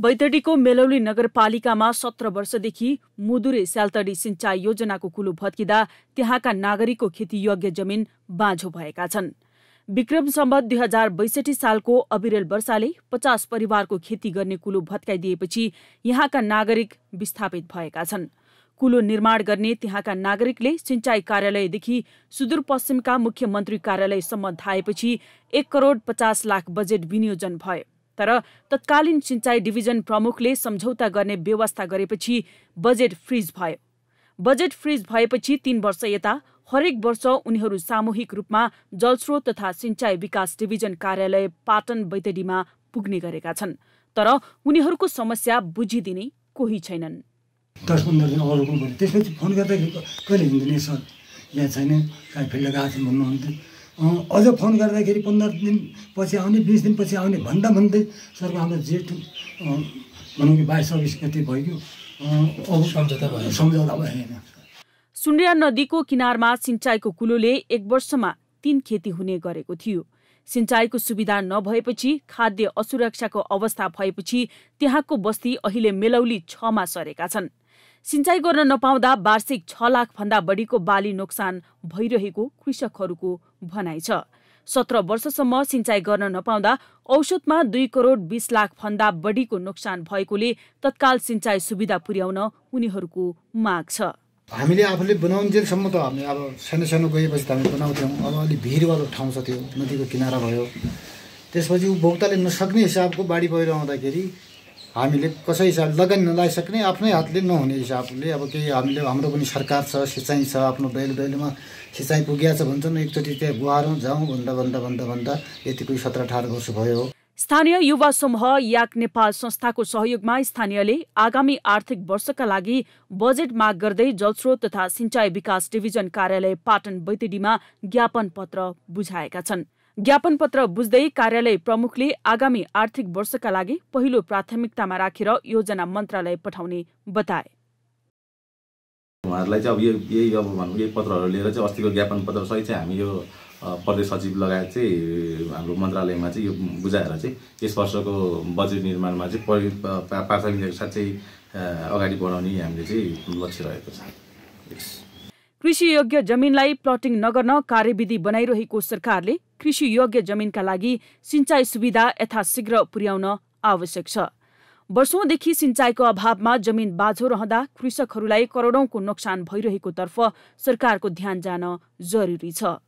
बैतडीको मेलौली नगरपालिकामा सत्र वर्षदेखि मुदुरे स्यालतडी सिंचाइ योजनाको कुलो भत्किँदा त्यहाँका नागरिकको खेतीयोग्य जमिन बाँझो भएका छन् विक्रम सम्बत दुई हजार बैसठी सालको अविरेल वर्षाले पचास परिवारको खेती गर्ने कुलो भत्काइदिएपछि यहाँका नागरिक विस्थापित भएका छन् कुलो निर्माण गर्ने त्यहाँका नागरिकले सिंचाइ कार्यालयदेखि सुदूरपश्चिमका मुख्यमन्त्री कार्यालयसम्म धाएपछि एक करोड पचास लाख बजेट विनियोजन भयो तर तत्कालीन सिंचाइ डिभिजन प्रमुखले सम्झौता गर्ने व्यवस्था गरेपछि बजेट फ्रिज भयो बजेट फ्रिज भएपछि तीन वर्ष यता हरेक वर्ष उनीहरू सामूहिक रूपमा जलस्रोत तथा सिंचाइ विकास डिभिजन कार्यालय पाटन बैतडीमा पुग्ने गरेका छन् तर उनीहरूको समस्या बुझिदिने कोही छैनन् दस पन्ध्र दिन अरू त्यसपछि फोन गर्दा कहिले हिँड्दैन सर यहाँ छैन कहीँ फिल्ड गएको छ भन्नुहुन्थ्यो अझ फोन गर्दाखेरि पन्ध्र दिनपछि आउने बिस दिनपछि आउने भन्दा भन्दै सरको हाम्रो जेठ भनौँ कि बाइस चौबिस गति भइगयो सम्झौता भएन सुन्ड्या नदीको किनारमा सिँचाइको कुलोले एक वर्षमा तीन खेती हुने गरेको थियो सिँचाइको सुविधा नभएपछि खाद्य असुरक्षाको अवस्था भएपछि त्यहाँको बस्ती अहिले मेलौली छमा सरेका छन् सिँचाइ गर्न नपाउँदा वार्षिक छ लाखभन्दा बढीको बाली नोक्सान भइरहेको कृषकहरूको भनाइ छ सत्र वर्षसम्म सिँचाइ गर्न नपाउँदा औषधमा दुई करोड बिस भन्दा बढीको नोक्सान भएकोले तत्काल सिँचाइ सुविधा पुर्याउन उनीहरूको माग छ हामीले आफूले बनाउन्जेलसम्म त हामी अब सानो सानो गएपछि त हामी बनाउँथ्यौँ अब अलिक भिडवालो ठाउँ छ त्यो नदीको किनारा भयो त्यसपछि उपभोक्ताले नसक्ने हिसाबको बाढी पहिरो आउँदाखेरि हामीले कसै हिसाबले लगानी नलाइसक्ने आफ्नै हातले नहुने हिसाबले अब केही हामीले हाम्रो पनि सरकार छ सिँचाइ छ आफ्नो दैलो दैलोमा सिँचाइ पुगिया छ भन्छन् एकचोटि त्यहाँ गुहारौँ जाउँ भन्दा भन्दा भन्दा भन्दा यतिकै सत्र अठार वर्ष भयो स्थानीय युवा समूह याक नेपाल संस्थाको सहयोगमा स्थानीयले आगामी आर्थिक वर्षका लागि बजेट माग गर्दै जलस्रोत तथा सिंचाई विकास डिभिजन कार्यालय पाटन बैतडीमा ज्ञापन पत्र बुझाएका छन् ज्ञापन पत्र बुझ्दै कार्यालय प्रमुखले आगामी आर्थिक वर्षका लागि पहिलो प्राथमिकतामा राखेर योजना मन्त्रालय पठाउने बताए उहाँहरूलाई चाहिँ अब यो यही अब भनौँ यही पत्रहरू लिएर चाहिँ अस्तिको ज्ञापन पत्र सहित चाहिँ हामी यो प्रदेश सचिव लगायत चाहिँ हाम्रो मन्त्रालयमा चाहिँ यो बुझाएर चाहिँ यस वर्षको बजेट निर्माणमा चाहिँ प्राथमिकता प्राथमिकताको साथ चाहिँ अगाडि बढाउने हामीले चाहिँ लक्ष्य रहेको छ कृषियोग्य जमिनलाई प्लटिङ नगर्न कार्यविधि बनाइरहेको सरकारले कृषियोग्य जमिनका लागि सिंचाई सुविधा यथाशीघ्र पुर्याउन आवश्यक छ वर्षौंदेखि सिंचाईको अभावमा जमिन बाझो रहँदा कृषकहरूलाई करोड़ौंको नोक्सान भइरहेकोतर्फ सरकारको ध्यान जान जरुरी छ